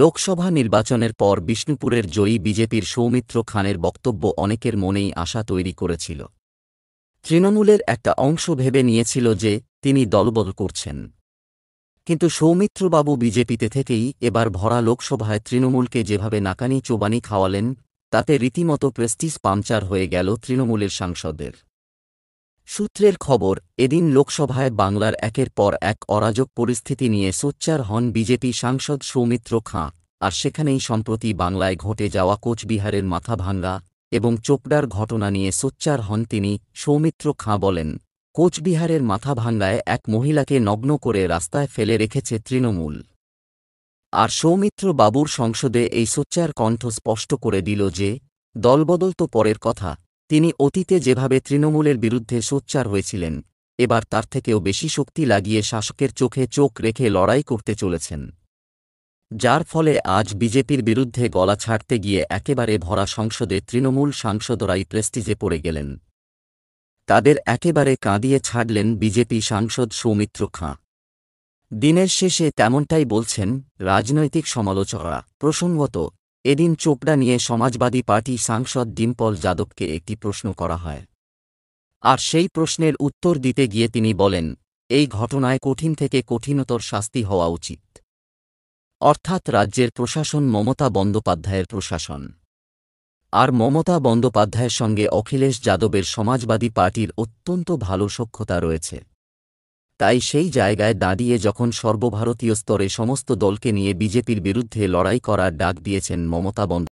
লোকসভা নির্বাচনের পর বিষ্ণুপুরের জয়ী বিজেপির সৌমিত্র খানের বক্তব্য অনেকের মনেই আশা তৈরি করেছিল তৃণমূলের একটা অংশ ভেবে নিয়েছিল যে তিনি দলবল করছেন কিন্তু সৌমিত্রবাবু বিজেপিতে থেকেই এবার ভরা লোকসভায় তৃণমূলকে যেভাবে নাকানি চোবানি খাওয়ালেন তাতে রীতিমতো প্রেস্টিজ পাংচার হয়ে গেল তৃণমূলের সাংসদের সূত্রের খবর এদিন লোকসভায় বাংলার একের পর এক অরাজক পরিস্থিতি নিয়ে সোচ্চার হন বিজেপি সাংসদ সৌমিত্র খাঁ আর সেখানেই সম্প্রতি বাংলায় ঘটে যাওয়া কোচবিহারের মাথাভাঙ্গা এবং চোপড়ার ঘটনা নিয়ে সোচ্চার হন তিনি সৌমিত্র খাঁ বলেন কোচবিহারের মাথাভাঙ্গায় এক মহিলাকে নগ্ন করে রাস্তায় ফেলে রেখেছে তৃণমূল আর সৌমিত্র বাবুর সংসদে এই সোচ্চার কণ্ঠ স্পষ্ট করে দিল যে দলবদল তো পরের কথা তিনি অতীতে যেভাবে তৃণমূলের বিরুদ্ধে সোচ্চার হয়েছিলেন এবার তার থেকেও বেশি শক্তি লাগিয়ে শাসকের চোখে চোখ রেখে লড়াই করতে চলেছেন যার ফলে আজ বিজেপির বিরুদ্ধে গলা ছাড়তে গিয়ে একেবারে ভরা সংসদে তৃণমূল সাংসদরাই প্রেস্টিজে পড়ে গেলেন তাদের একেবারে কাঁদিয়ে ছাড়লেন বিজেপি সাংসদ সৌমিত্র খাঁ দিনের শেষে তেমনটাই বলছেন রাজনৈতিক সমালোচকরা প্রসঙ্গত এদিন চোপড়া নিয়ে সমাজবাদী পার্টি সাংসদ ডিম্পল যাদবকে একটি প্রশ্ন করা হয় আর সেই প্রশ্নের উত্তর দিতে গিয়ে তিনি বলেন এই ঘটনায় কঠিন থেকে কঠিনতর শাস্তি হওয়া উচিত অর্থাৎ রাজ্যের প্রশাসন মমতা বন্দ্যোপাধ্যায়ের প্রশাসন আর মমতা বন্দ্যোপাধ্যায়ের সঙ্গে অখিলেশ যাদবের সমাজবাদী পার্টির অত্যন্ত ভালো সক্ষতা রয়েছে তাই সেই জায়গায় দাঁড়িয়ে যখন সর্বভারতীয় স্তরে সমস্ত দলকে নিয়ে বিজেপির বিরুদ্ধে লড়াই করার ডাক দিয়েছেন মমতা